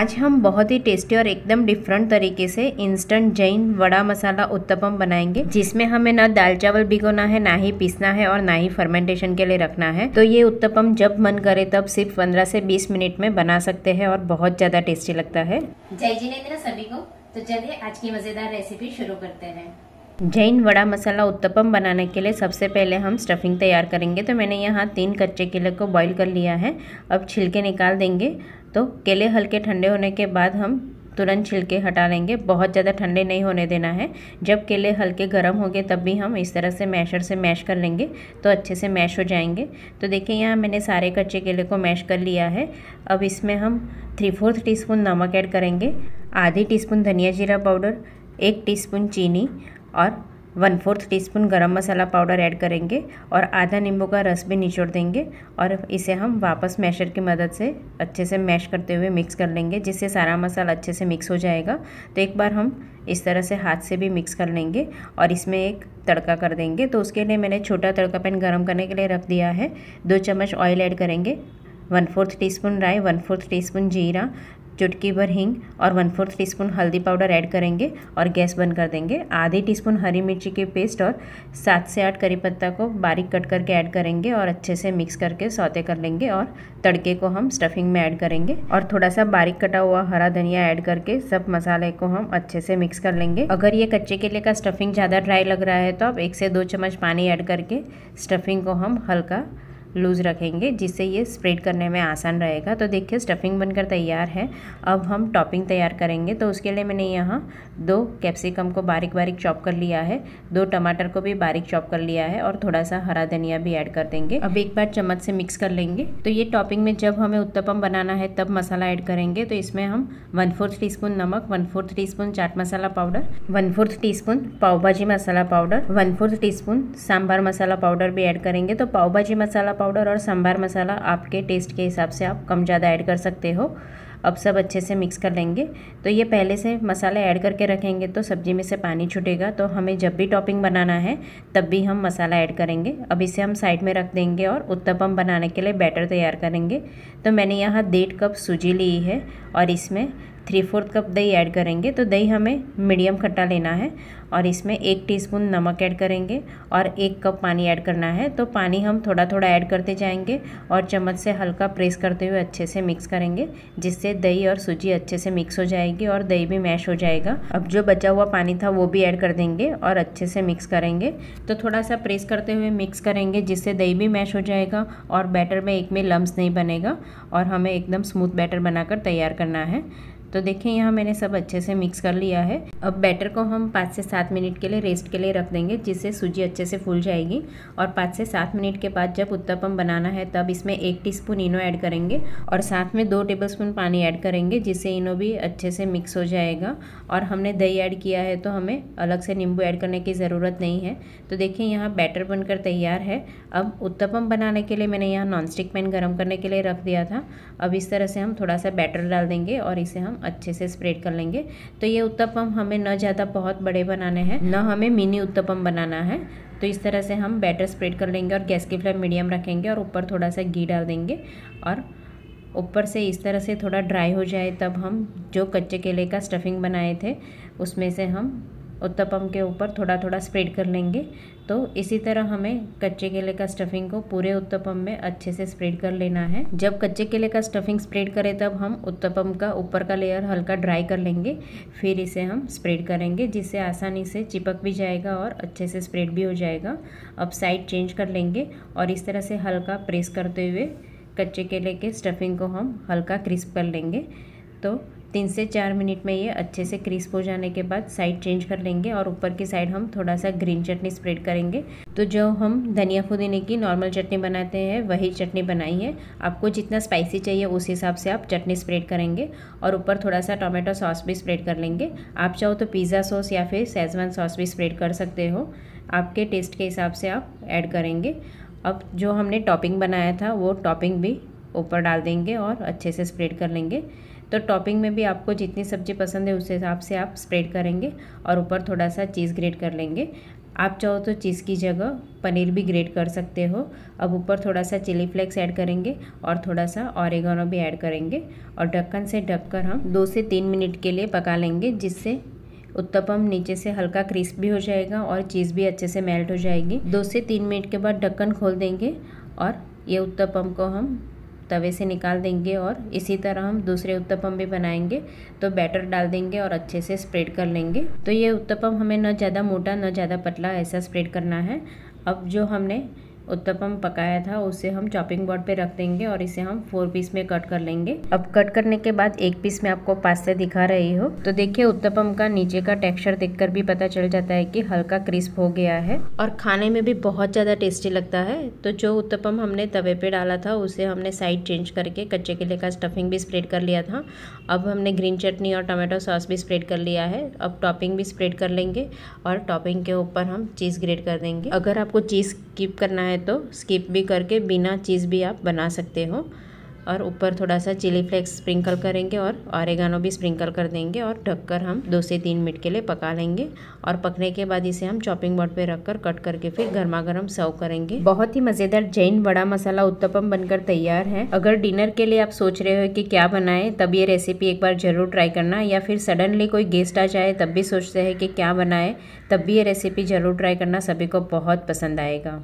आज हम बहुत ही टेस्टी और एकदम डिफरेंट तरीके से इंस्टेंट जैन वड़ा मसाला उत्तपम बनाएंगे जिसमें हमें ना दाल चावल भिगोना है ना ही पीसना है और ना ही फर्मेंटेशन के लिए रखना है तो ये उत्तपम जब मन करे तब सिर्फ 15 से 20 मिनट में बना सकते हैं और बहुत ज्यादा टेस्टी लगता है जय जिनेन्द्र सभी को तो चलिए आज की मजेदार रेसिपी शुरू करते हैं जैन वड़ा मसाला उत्तपम बनाने के लिए सबसे पहले हम स्टफिंग तैयार करेंगे तो मैंने यहाँ तीन कच्चे केले को बॉईल कर लिया है अब छिलके निकाल देंगे तो केले हल्के ठंडे होने के बाद हम तुरंत छिलके हटा लेंगे बहुत ज़्यादा ठंडे नहीं होने देना है जब केले हल्के गर्म होंगे तब भी हम इस तरह से मैशर से मैश कर लेंगे तो अच्छे से मैश हो जाएंगे तो देखिए यहाँ मैंने सारे कच्चे केले को मैश कर लिया है अब इसमें हम थ्री फोर्थ टीस्पून नमक ऐड करेंगे आधी टीस्पून धनिया जीरा पाउडर एक टीस्पून चीनी और वन फोर्थ टीस्पून गरम मसाला पाउडर ऐड करेंगे और आधा नींबू का रस भी निचोड़ देंगे और इसे हम वापस मैशर की मदद से अच्छे से मैश करते हुए मिक्स कर लेंगे जिससे सारा मसाला अच्छे से मिक्स हो जाएगा तो एक बार हम इस तरह से हाथ से भी मिक्स कर लेंगे और इसमें एक तड़का कर देंगे तो उसके लिए मैंने छोटा तड़का पैन गर्म करने के लिए रख दिया है दो चम्मच ऑयल ऐड करेंगे वन फोर्थ टी स्पून राई वन फोर्थ टी स्पून जीरा चुटकी भर हींग और वन फोर्थ टी स्पून हल्दी पाउडर ऐड करेंगे और गैस बंद कर देंगे आधी टी स्पून हरी मिर्ची की पेस्ट और सात से आठ करी पत्ता को बारीक कट करके ऐड करेंगे और अच्छे से मिक्स करके सौते कर लेंगे और तड़के को हम स्टफिंग में ऐड करेंगे और थोड़ा सा बारीक कटा हुआ हरा धनिया ऐड करके सब मसाले को हम अच्छे से मिक्स कर लेंगे अगर ये कच्चे केले का स्टफिंग ज़्यादा ड्राई लग रहा है तो आप एक से दो चम्मच पानी ऐड करके स्टफिंग को हम हल्का लूज़ रखेंगे जिससे ये स्प्रेड करने में आसान रहेगा तो देखिए स्टफिंग बनकर तैयार है अब हम टॉपिंग तैयार करेंगे तो उसके लिए मैंने यहाँ दो कैप्सिकम को बारीक बारीक चॉप कर लिया है दो टमाटर को भी बारीक चॉप कर लिया है और थोड़ा सा हरा धनिया भी ऐड कर देंगे अब एक बार चम्मच से मिक्स कर लेंगे तो ये टॉपिंग में जब हमें उत्तपम बनाना है तब मसाला ऐड करेंगे तो इसमें हम वन फोर्थ टी स्पून नमक one fourth teaspoon chaat masala powder one fourth teaspoon pav bhaji masala powder one fourth teaspoon sambar masala powder भी ऐड करेंगे तो पाव भाजी मसाला पाउडर और सांभार मसाला आपके टेस्ट के हिसाब से आप कम ज़्यादा ऐड कर सकते हो अब सब अच्छे से मिक्स कर लेंगे तो ये पहले से मसाले ऐड करके रखेंगे तो सब्ज़ी में से पानी छूटेगा तो हमें जब भी टॉपिंग बनाना है तब भी हम मसाला ऐड करेंगे अब इसे हम साइड में रख देंगे और उत्तपम बनाने के लिए बैटर तैयार करेंगे तो मैंने यहाँ डेढ़ कप सूजी ली है और इसमें थ्री फोर्थ कप दही ऐड करेंगे तो दही हमें मीडियम खट्टा लेना है और इसमें एक टीस्पून नमक ऐड करेंगे और एक कप पानी ऐड करना है तो पानी हम थोड़ा थोड़ा ऐड करते जाएंगे और चम्मच से हल्का प्रेस करते हुए अच्छे से मिक्स करेंगे जिससे दही और सूजी अच्छे से मिक्स हो जाएगी और दही भी मैश हो जाएगा अब जो बचा हुआ पानी था वो भी ऐड कर देंगे और अच्छे से मिक्स करेंगे तो थोड़ा सा प्रेस करते हुए मिक्स करेंगे जिससे दही भी मैश हो जाएगा और बैटर में एक में लम्ब नहीं बनेगा और हमें एकदम स्मूथ बैटर बनाकर तैयार करना है तो देखें यहाँ मैंने सब अच्छे से मिक्स कर लिया है अब बैटर को हम पाँच से सात मिनट के लिए रेस्ट के लिए रख देंगे जिससे सूजी अच्छे से फूल जाएगी और पाँच से सात मिनट के बाद जब उत्तपम बनाना है तब इसमें एक टीस्पून इनो ऐड करेंगे और साथ में दो टेबलस्पून पानी ऐड करेंगे जिससे इनो भी अच्छे से मिक्स हो जाएगा और हमने दही ऐड किया है तो हमें अलग से नींबू ऐड करने की ज़रूरत नहीं है तो देखिए यहाँ बैटर बनकर तैयार है अब उत्तपम बनाने के लिए मैंने यहाँ नॉन स्टिक पैन गर्म करने के लिए रख दिया था अब इस तरह से हम थोड़ा सा बैटर डाल देंगे और इसे हम अच्छे से स्प्रेड कर लेंगे तो ये उत्तपम हम हमें न ज़्यादा बहुत बड़े बनाने हैं न हमें मिनी उत्तपम बनाना है तो इस तरह से हम बैटर स्प्रेड कर लेंगे और गैस की फ्लेम मीडियम रखेंगे और ऊपर थोड़ा सा घी डाल देंगे और ऊपर से इस तरह से थोड़ा ड्राई हो जाए तब हम जो कच्चे केले का स्टफिंग बनाए थे उसमें से हम उत्तपम के ऊपर थोड़ा थोड़ा स्प्रेड कर लेंगे तो इसी तरह हमें कच्चे केले का स्टफिंग को पूरे उत्तपम में अच्छे से स्प्रेड कर लेना है जब कच्चे केले का स्टफिंग स्प्रेड करें तब हम उत्तपम का ऊपर का लेयर हल्का ड्राई कर लेंगे फिर इसे हम स्प्रेड करेंगे जिससे आसानी से चिपक भी जाएगा और अच्छे से स्प्रेड भी हो जाएगा अब साइड चेंज कर लेंगे और इस तरह से हल्का प्रेस करते हुए कच्चे केले के स्टफिंग को हम हल्का क्रिस्प कर लेंगे तो तीन से चार मिनट में ये अच्छे से क्रिस्प हो जाने के बाद साइड चेंज कर लेंगे और ऊपर की साइड हम थोड़ा सा ग्रीन चटनी स्प्रेड करेंगे तो जो हम धनिया पुदीने की नॉर्मल चटनी बनाते हैं वही चटनी बनाई है आपको जितना स्पाइसी चाहिए उस हिसाब से आप चटनी स्प्रेड करेंगे और ऊपर थोड़ा सा टोमेटो सॉस भी स्प्रेड कर लेंगे आप चाहो तो पिज़्ज़ा सॉस या फिर सेजवान सॉस भी स्प्रेड कर सकते हो आपके टेस्ट के हिसाब से आप ऐड करेंगे अब जो हमने टॉपिंग बनाया था वो टॉपिंग भी ऊपर डाल देंगे और अच्छे से स्प्रेड कर लेंगे तो टॉपिंग में भी आपको जितनी सब्जी पसंद है उस हिसाब से आप स्प्रेड करेंगे और ऊपर थोड़ा सा चीज़ ग्रेट कर लेंगे आप चाहो तो चीज़ की जगह पनीर भी ग्रेट कर सकते हो अब ऊपर थोड़ा सा चिली फ्लेक्स ऐड करेंगे और थोड़ा सा ऑरेगानो भी ऐड करेंगे और ढक्कन से ढककर हम दो से तीन मिनट के लिए पका लेंगे जिससे उत्तपम नीचे से हल्का क्रिस्प भी हो जाएगा और चीज़ भी अच्छे से मेल्ट हो जाएगी दो से तीन मिनट के बाद ढक्कन खोल देंगे और ये उत्तपम को हम तवे से निकाल देंगे और इसी तरह हम दूसरे उत्तपम भी बनाएंगे तो बैटर डाल देंगे और अच्छे से स्प्रेड कर लेंगे तो ये उत्तपम हमें न ज़्यादा मोटा न ज़्यादा पतला ऐसा स्प्रेड करना है अब जो हमने उत्तपम पकाया था उसे हम चॉपिंग बोर्ड पे रख देंगे और इसे हम फोर पीस में कट कर लेंगे अब कट करने के बाद एक पीस में आपको पास्ता दिखा रही हो तो देखिए उत्तपम का नीचे का टेक्सचर देखकर भी पता चल जाता है कि हल्का क्रिस्प हो गया है और खाने में भी बहुत ज़्यादा टेस्टी लगता है तो जो उत्तपम हमने तवे पे डाला था उसे हमने साइड चेंज करके कच्चे केले का स्टफिंग भी स्प्रेड कर लिया था अब हमने ग्रीन चटनी और टमाटो सॉस भी स्प्रेड कर लिया है अब टॉपिंग भी स्प्रेड कर लेंगे और टॉपिंग के ऊपर हम चीज़ ग्रेड कर देंगे अगर आपको चीज़ स्किप करना है तो स्किप भी करके बिना चीज़ भी आप बना सकते हो और ऊपर थोड़ा सा चिली फ्लेक्स स्प्रिंकल करेंगे और ऑरेगानो भी स्प्रिंकल कर देंगे और ढककर हम दो से तीन मिनट के लिए पका लेंगे और पकने के बाद इसे हम चॉपिंग बोर्ड पे रखकर कट करके फिर गर्मा गर्म सर्व करेंगे बहुत ही मज़ेदार जैन बड़ा मसाला उत्तपम बनकर तैयार है अगर डिनर के लिए आप सोच रहे हो कि क्या बनाए तब ये रेसिपी एक बार ज़रूर ट्राई करना या फिर सडनली कोई गेस्ट आ जाए तब भी सोचते हैं कि क्या बनाए तब भी ये रेसिपी ज़रूर ट्राई करना सभी को बहुत पसंद आएगा